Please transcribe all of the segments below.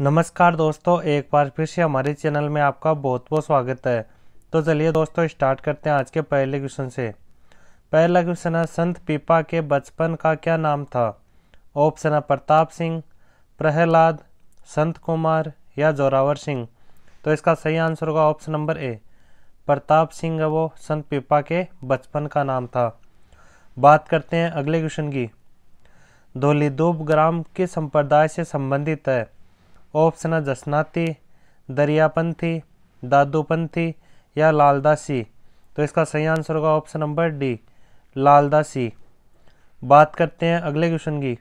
नमस्कार दोस्तों एक बार फिर से हमारे चैनल में आपका बहुत बहुत स्वागत है तो चलिए दोस्तों स्टार्ट करते हैं आज के पहले क्वेश्चन से पहला क्वेश्चन है संत पीपा के बचपन का क्या नाम था ऑप्शन है प्रताप सिंह प्रहलाद संत कुमार या जोरावर सिंह तो इसका सही आंसर होगा option number A Pratap Singh है वो संत पीपा के बचपन का नाम था बात करते हैं अगले क्वेश्चन की धोलीदूब ग्राम किस संप्रदाय से संबंधित है ऑप्शन है जसनाती दरियापंथी दादूपंथी या लालदासी तो इसका सही आंसर होगा ऑप्शन नंबर डी लालदासी बात करते हैं अगले क्वेश्चन की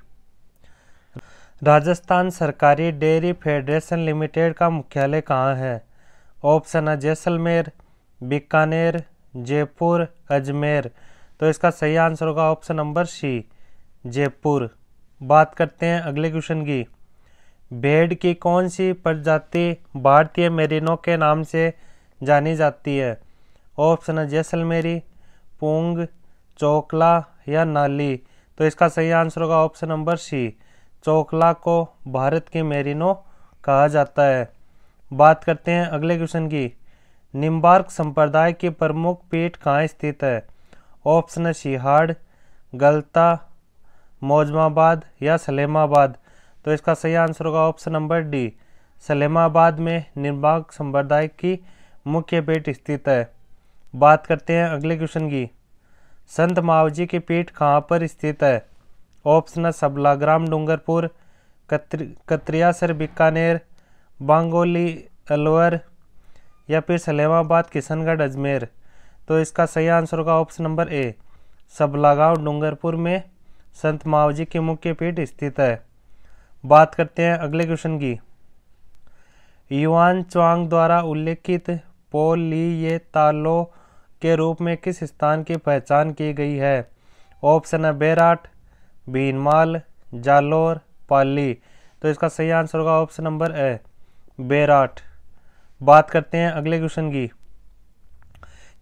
राजस्थान सरकारी डेयरी फेडरेशन लिमिटेड का मुख्यालय कहाँ है ऑप्शन है जैसलमेर बीकानेर जयपुर अजमेर तो इसका सही आंसर होगा ऑप्शन नंबर सी जयपुर बात करते हैं अगले क्वेश्चन की भेड़ की कौन सी प्रजाति भारतीय मेरिनो के नाम से जानी जाती है ऑप्शन है जैसलमेरी पोंग चोकला या नाली तो इसका सही आंसर होगा ऑप्शन नंबर सी चोकला को भारत की मेरिनो कहा जाता है बात करते हैं अगले क्वेश्चन की निम्बार्क संप्रदाय की प्रमुख पीठ कहाँ स्थित है ऑप्शन है शिहाड़ गलता मौजमाबाद या सलेमाबाद तो इसका सही आंसर होगा ऑप्शन नंबर डी सलेमाबाद में निर्माग संप्रदाय की मुख्य पेट स्थित है बात करते हैं अगले क्वेश्चन की संत मावजी की पीठ कहाँ पर स्थित है ऑप्शन सबलाग्राम डूंगरपुर कत्रियासर बीकानेर बांगोली अलवर या फिर सलेमाबाद किशनगढ़ अजमेर तो इसका सही आंसर होगा option number A Sablagaon Dungarpur में संत मावजी की मुख्य पीठ स्थित है बात करते हैं अगले क्वेश्चन की युवान चुआंग द्वारा उल्लेखित पोल ली ये तालो के रूप में किस स्थान की पहचान की गई है ऑप्शन है बेराट भीनमाल जालोर पाली तो इसका सही आंसर होगा ऑप्शन नंबर ए बेराट बात करते हैं अगले क्वेश्चन की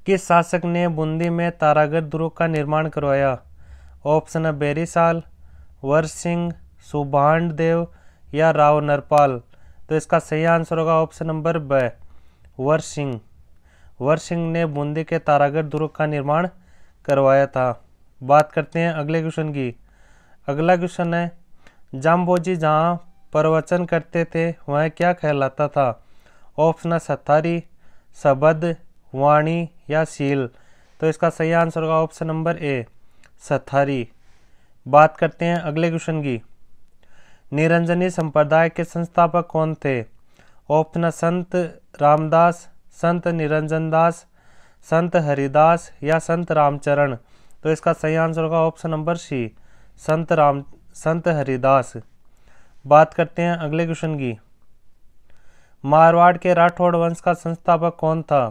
किस शासक ने बूंदी में तारागढ़ दुर्ग का निर्माण करवाया ऑप्शन है बेरीसाल वर सिंह सुभाण देव या राव नरपाल तो इसका सही आंसर होगा ऑप्शन नंबर ब वर सिंह वर सिंह ने बूंदी के तारागढ़ दुर्ग का निर्माण करवाया था बात करते हैं अगले क्वेश्चन की अगला क्वेश्चन है जाम्बोजी जहाँ प्रवचन करते थे वह क्या कहलाता था ऑप्शन सत्तारी सबद वाणी या सील तो इसका सही आंसर होगा ऑप्शन नंबर ए सत्तारी बात करते हैं अगले क्वेश्चन की निरंजनी संप्रदाय के संस्थापक कौन थे ऑप्शन संत रामदास संत निरंजन दास संत हरिदास या संत रामचरण तो इसका सही आंसर होगा ऑप्शन नंबर सी संत राम संत हरिदास बात करते हैं अगले क्वेश्चन की मारवाड़ के राठौड़ वंश का संस्थापक कौन था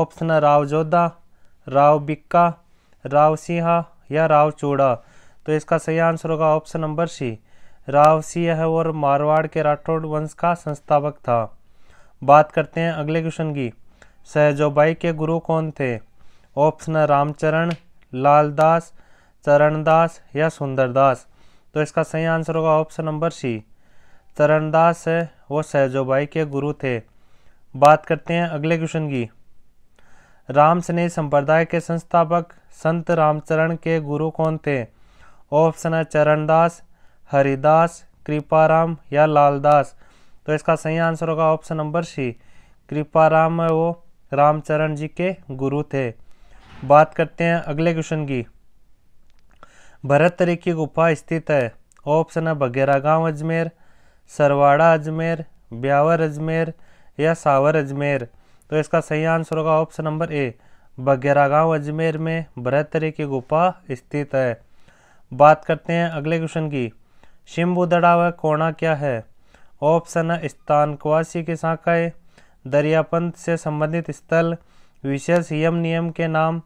ऑप्शन राव जोधा राव बिक्का राव सिंहा या राव चूड़ा तो इसका सही आंसर होगा option number C Rao Singh और मारवाड़ के राठौड़ वंश का संस्थापक था बात करते हैं अगले क्वेश्चन की सहजोबाई के गुरु कौन थे ऑप्शन रामचरण लालदास चरणदास या सुंदरदास तो इसका सही आंसर होगा ऑप्शन नंबर सी चरणदास है वो सहजोबाई के गुरु थे बात करते हैं अगले क्वेश्चन की राम स्नेह संप्रदाय के संस्थापक संत रामचरण के गुरु कौन थे ऑप्शन है चरणदास हरिदास कृपाराम या लालदास तो इसका सही आंसर होगा ऑप्शन नंबर सी कृपाराम वो रामचरण जी के गुरु थे बात करते हैं अगले क्वेश्चन की भरत तरीकी गुफा स्थित है ऑप्शन है बघेरा गांव अजमेर सरवाड़ा अजमेर ब्यावर अजमेर या सावर अजमेर तो इसका सही आंसर होगा ऑप्शन नंबर ए बघेरा गांव अजमेर में भरत तरीकी गुफा स्थित है बात करते हैं अगले क्वेश्चन की शिम्बुदड़ा व कोणा क्या है ऑप्शन है स्थानकवासी की शाखाएँ दरियापंथ से संबंधित स्थल विशेष यम नियम के नाम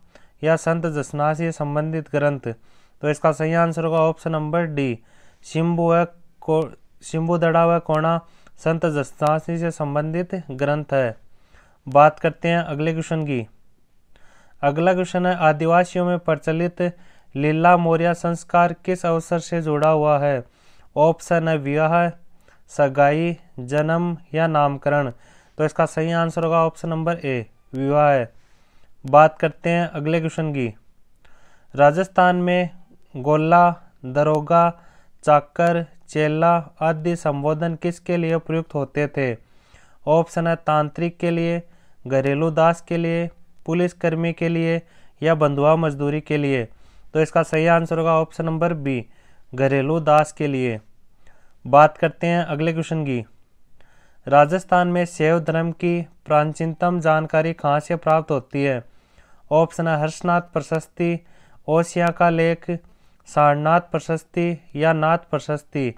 या संत जसना से संबंधित ग्रंथ तो इसका सही आंसर होगा ऑप्शन नंबर डी शिम्बु व को शिम्बुदड़ा व कोणा संत जसनासी से संबंधित ग्रंथ है बात करते हैं अगले क्वेश्चन की अगला क्वेश्चन है आदिवासियों में प्रचलित लीला मौर्य संस्कार किस अवसर से जुड़ा हुआ है ऑप्शन है विवाह सगाई जन्म या नामकरण तो इसका सही आंसर होगा ऑप्शन नंबर ए विवाह है बात करते हैं अगले क्वेश्चन की राजस्थान में गोला दरोगा चाकर चेला आदि संबोधन किसके लिए प्रयुक्त होते थे ऑप्शन है तांत्रिक के लिए घरेलू दास के लिए पुलिसकर्मी के लिए या बंधुआ मजदूरी के लिए तो इसका सही आंसर होगा ऑप्शन नंबर बी घरेलू दास के लिए बात करते हैं अगले क्वेश्चन की राजस्थान में शैव धर्म की प्राचीनतम जानकारी कहाँ से प्राप्त होती है ऑप्शन है हर्षनाथ प्रशस्ति ओशिया का लेख सारनाथ प्रशस्ति या नाथ प्रशस्ति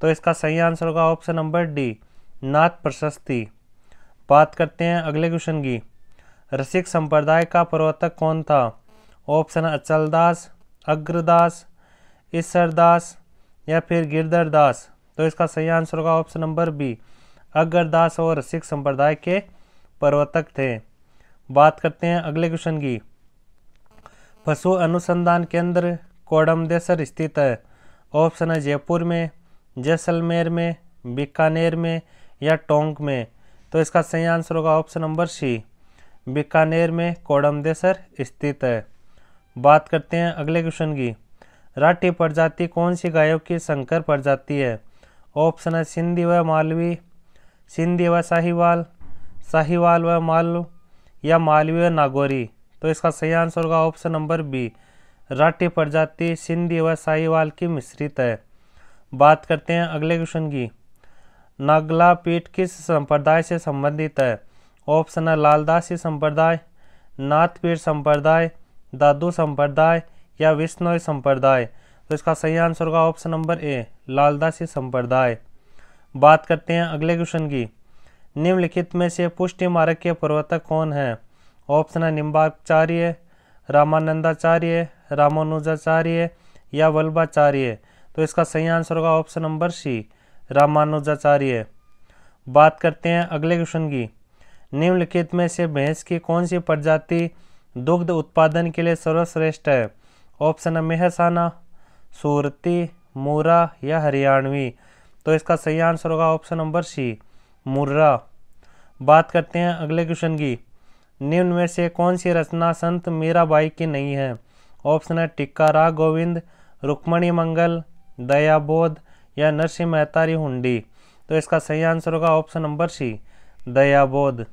तो इसका सही आंसर होगा ऑप्शन नंबर डी नाथ प्रशस्ति बात करते हैं अगले क्वेश्चन की रसिक संप्रदाय का प्रवर्तक कौन था ऑप्शन अचलदास अग्रदास इसरदास या फिर गिरधर दास तो इसका सही आंसर होगा ऑप्शन नंबर बी अगरदास और सिख संप्रदाय के प्रवर्तक थे बात करते हैं अगले क्वेश्चन की पशु अनुसंधान केंद्र कोडमदेसर स्थित है ऑप्शन है जयपुर में जैसलमेर में बीकानेर में या टोंक में तो इसका सही आंसर होगा ऑप्शन नंबर सी बीकानेर में कोडमदेसर स्थित है बात करते हैं अगले क्वेश्चन की राठी प्रजाति कौन सी गायों की संकर प्रजाति है ऑप्शन है सिंधी व मालवी सिंधी व साहिवाल साहिवाल व मालव या मालवी व नागौरी तो इसका सही आंसर होगा ऑप्शन नंबर बी राठी प्रजाति सिंधी व साहिवाल की मिश्रित है बात करते हैं अगले क्वेश्चन की नागला पीठ किस संप्रदाय से संबंधित है ऑप्शन है लालदासी संप्रदाय नाथपीठ संप्रदाय दादू संप्रदाय या विष्णोई संप्रदाय तो इसका सही आंसर होगा ऑप्शन नंबर ए लालदासी संप्रदाय बात करते हैं अगले क्वेश्चन की निम्नलिखित में से पुष्टि मार्ग के प्रवर्तक कौन है ऑप्शन है निम्बाचार्य रामानंदाचार्य रामानुजाचार्य या वल्लभाचार्य तो इसका सही आंसर होगा ऑप्शन नंबर सी रामानुजाचार्य बात करते हैं अगले क्वेश्चन की निम्नलिखित में से भैंस की कौन सी प्रजाति दुग्ध उत्पादन के लिए सर्वश्रेष्ठ है ऑप्शन है मेहसाना सूरती मुरा या हरियाणवी तो इसका सही आंसर होगा ऑप्शन नंबर सी मुर्रा बात करते हैं अगले क्वेश्चन की निम्न में से कौन सी रचना संत मीराबाई की नहीं है ऑप्शन है टिक्का राग गोविंद रुक्मणी मंगल दयाबोध या नरसिंह मेहतारी हुंडी तो इसका सही आंसर होगा ऑप्शन नंबर सी दयाबोध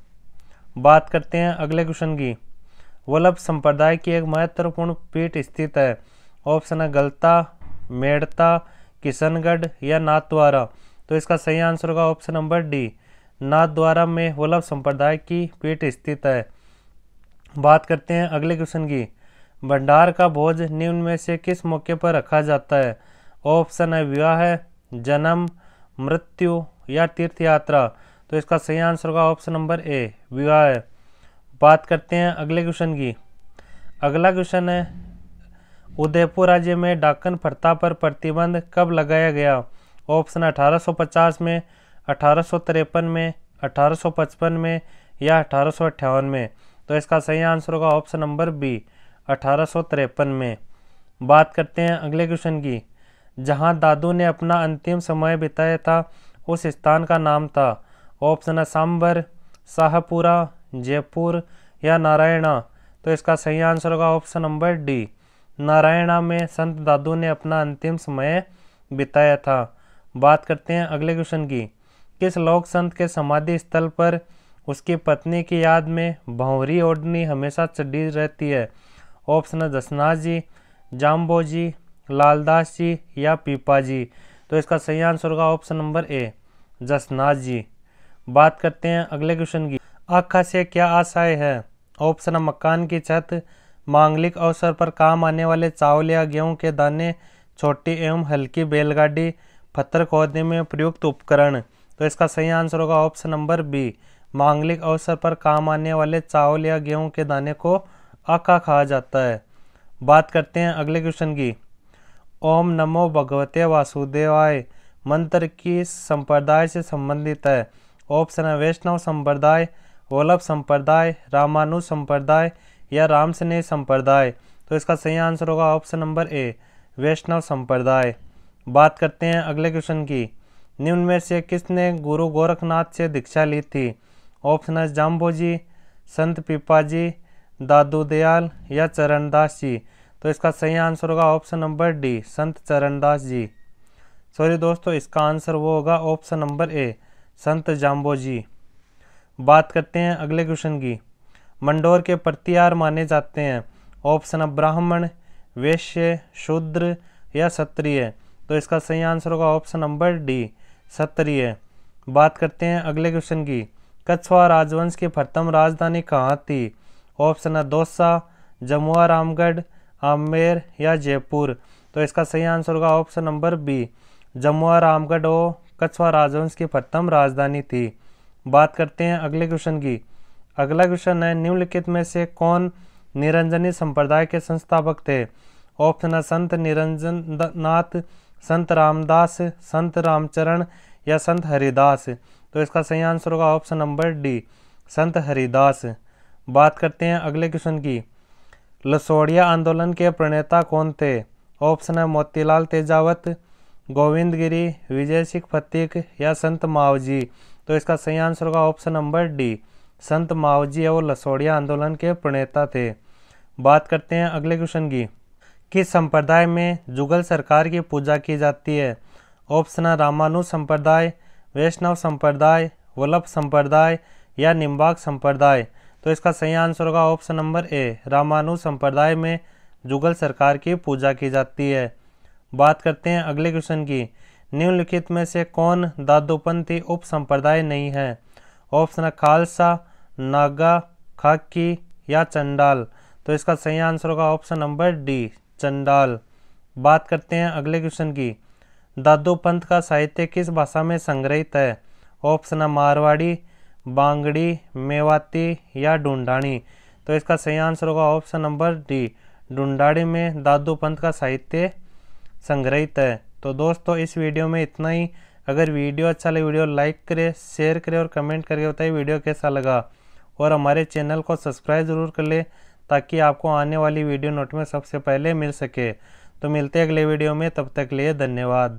बात करते हैं अगले क्वेश्चन की वल्लभ संप्रदाय की एक महत्वपूर्ण पीठ स्थित है ऑप्शन है गलता मेड़ता किशनगढ़ या नाथद्वारा तो इसका सही आंसर होगा ऑप्शन नंबर डी नाथद्वारा में वल्लभ संप्रदाय की पीठ स्थित है बात करते हैं अगले क्वेश्चन की भंडार का भोज निम्न में से किस मौके पर रखा जाता है ऑप्शन है विवाह है जन्म मृत्यु या तीर्थ यात्रा तो इसका सही आंसर होगा ऑप्शन नंबर ए विवाह है बात करते हैं अगले क्वेश्चन की अगला क्वेश्चन है उदयपुर राज्य में डाकन प्रथा पर प्रतिबंध कब लगाया गया ऑप्शन 1850 में अठारह में अठारह में या अठारह में तो इसका सही आंसर होगा ऑप्शन नंबर बी अठारह में बात करते हैं अगले क्वेश्चन की जहां दादू ने अपना अंतिम समय बिताया था उस स्थान का नाम था ऑप्शन है सांबर शाहपुरा जयपुर या नारायणा तो इसका सही आंसर होगा ऑप्शन नंबर डी नारायणा में संत दादू ने अपना अंतिम समय बिताया था बात करते हैं अगले क्वेश्चन की किस लोक संत के समाधि स्थल पर उसकी पत्नी की याद में भौरी ओढ़नी हमेशा चढ़ी रहती है ऑप्शन है दसनाथ जी जाम्बो जी लालदास जी या पीपा जी तो इसका सही आंसर होगा option number A Jasnath ji बात करते हैं अगले क्वेश्चन की आखा से क्या आशाएं हैं ऑप्शन मकान की छत मांगलिक अवसर पर काम आने वाले चावल या गेहूँ के दाने छोटी एवं हल्की बैलगाड़ी पत्थर खोदने में प्रयुक्त उपकरण तो इसका सही आंसर होगा ऑप्शन नंबर बी मांगलिक अवसर पर काम आने वाले चावल या गेहूं के दाने को आका कहा जाता है बात करते हैं अगले क्वेश्चन की ओम नमो भगवते वासुदेवाय मंत्र की संप्रदाय से संबंधित है ऑप्शन है वैष्णव संप्रदाय वल्लभ संप्रदाय रामानु संप्रदाय या रामसनेह संप्रदाय तो इसका सही आंसर होगा ऑप्शन नंबर ए वैष्णव संप्रदाय बात करते हैं अगले क्वेश्चन की निम्न में से किसने गुरु गोरखनाथ से दीक्षा ली थी ऑप्शन है जाम्बो जी संत पिपा जी दादू दयाल या चरणदास जी तो इसका सही आंसर होगा ऑप्शन नंबर डी संत चरणदास जी सॉरी दोस्तों इसका आंसर वो होगा ऑप्शन नंबर ए संत जाम्बो जी बात करते हैं अगले क्वेश्चन की मंडोर के प्रत्यार माने जाते हैं ऑप्शन अब ब्राह्मण वैश्य शूद्र या क्षत्रिय तो इसका सही आंसर होगा ऑप्शन नंबर डी क्षत्रिय बात करते हैं अगले क्वेश्चन की कछवा राजवंश की प्रथम राजधानी कहाँ थी ऑप्शन है दौसा जमुआ रामगढ़ आमेर या जयपुर तो इसका सही आंसर होगा option number B Jamua Ramgarh ओ कछवा राजवंश की प्रथम राजधानी थी बात करते हैं अगले क्वेश्चन की अगला क्वेश्चन है निम्नलिखित में से कौन निरंजनी संप्रदाय के संस्थापक थे ऑप्शन है संत निरंजन नाथ संत रामदास संत रामचरण या संत हरिदास तो इसका सही आंसर होगा ऑप्शन नंबर डी संत हरिदास बात करते हैं अगले क्वेश्चन की लसोड़िया आंदोलन के प्रणेता कौन थे ऑप्शन है मोतीलाल तेजावत गोविंद गिरी विजय सिंह फतीक या संत मावजी तो इसका सही आंसर होगा ऑप्शन नंबर डी संत मावजी और लसोड़िया आंदोलन के प्रणेता थे बात करते हैं अगले क्वेश्चन की किस संप्रदाय में जुगल सरकार की पूजा की जाती है ऑप्शन है रामानु संप्रदाय वैष्णव संप्रदाय वल्लभ संप्रदाय या निम्बाग संप्रदाय तो इसका सही आंसर होगा ऑप्शन नंबर ए रामानु संप्रदाय में जुगल सरकार की पूजा की जाती है बात करते हैं अगले क्वेश्चन की निम्नलिखित में से कौन दादोपंथी उप संप्रदाय नहीं है ऑप्शन है खालसा नागा खाकी या चंडाल तो इसका सही आंसर होगा ऑप्शन नंबर डी चंडाल बात करते हैं अगले क्वेश्चन की दादो पंथ का साहित्य किस भाषा में संग्रहित है ऑप्शन है मारवाड़ी बांगड़ी मेवाती या ढूंढाणी तो इसका सही आंसर होगा ऑप्शन नंबर डी ढूंढाणी में दादो पंथ का साहित्य संग्रहित है तो दोस्तों इस वीडियो में इतना ही अगर वीडियो अच्छा लगे वीडियो लाइक करें शेयर करें और कमेंट करके बताइए वीडियो कैसा लगा और हमारे चैनल को सब्सक्राइब ज़रूर कर लें ताकि आपको आने वाली वीडियो नोट में सबसे पहले मिल सके तो मिलते अगले वीडियो में तब तक लिए धन्यवाद